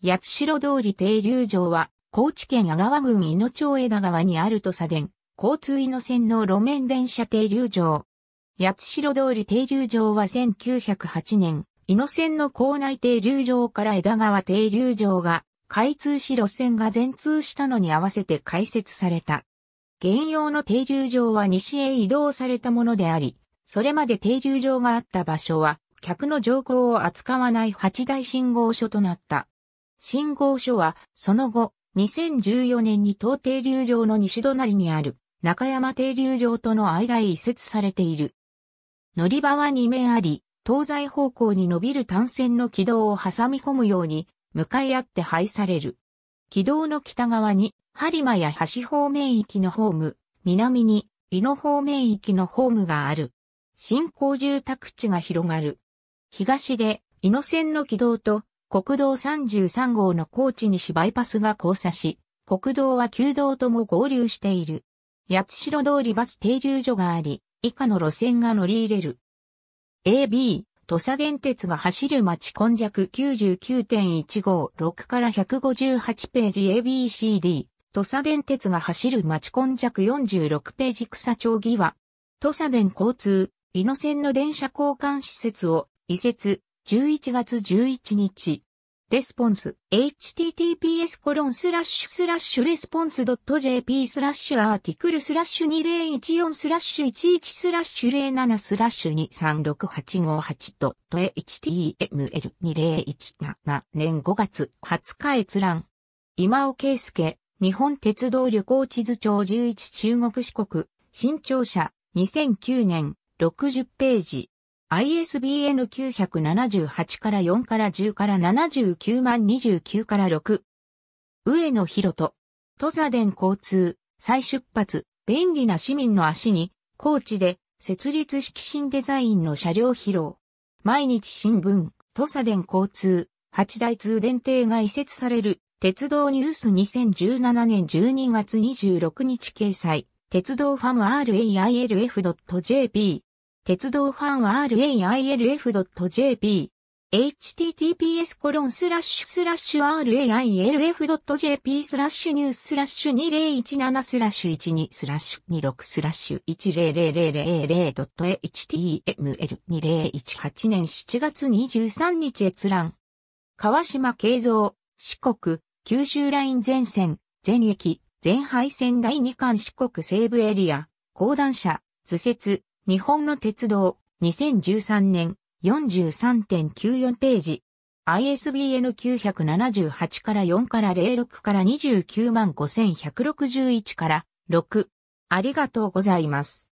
八代通り停留場は、高知県阿川郡井野町枝川にある土佐電、交通井野線の路面電車停留場。八代通り停留場は1908年、井野線の校内停留場から枝川停留場が、開通し路線が全通したのに合わせて開設された。現用の停留場は西へ移動されたものであり、それまで停留場があった場所は、客の乗降を扱わない八大信号所となった。信号所は、その後、2014年に東停留場の西隣にある中山停留場との間へ移設されている。乗り場は2面あり、東西方向に伸びる単線の軌道を挟み込むように、向かい合って配される。軌道の北側に、播磨や橋方面域のホーム、南に、井野方面域のホームがある。新興住宅地が広がる。東で、井野線の軌道と国道33号の高知西バイパスが交差し、国道は旧道とも合流している。八代通りバス停留所があり、以下の路線が乗り入れる。AB、土佐電鉄が走る町根弱99.156から158ページ ABCD、土佐電鉄が走る町根弱46ページ草町際、土佐電交通、伊野線の電車交換施設を移設、11月11日。レスポンス、https コロンスラッシュスラッシュレスポンス .jp スラッシュアーティクルスラッシュ2014スラッシュ11スラッシュ07スラッシュ236858と html2017 年5月20日閲覧。今尾圭介、日本鉄道旅行地図帳11中国四国、新庁舎、2009年60ページ。ISBN 978から4から10から79万29から6。上野博人。土佐電交通、再出発、便利な市民の足に、高知で、設立式新デザインの車両披露。毎日新聞、土佐電交通、八大通電停が移設される、鉄道ニュース2017年12月26日掲載、鉄道ファム railf.jp 鉄道ファン railf.jp https コロンスラッシュスラッシュ railf.jp スラッシュニューススラッシュ2017スラッシュ12スラッシュ26スラッシュ 100000.html2018 年7月23日閲覧。川島慶三、四国、九州ライン全線、全駅、全廃線第2巻四国西部エリア、講談社、図説、日本の鉄道、2013年、43.94ページ。ISBN 978から4から06から295161から6。ありがとうございます。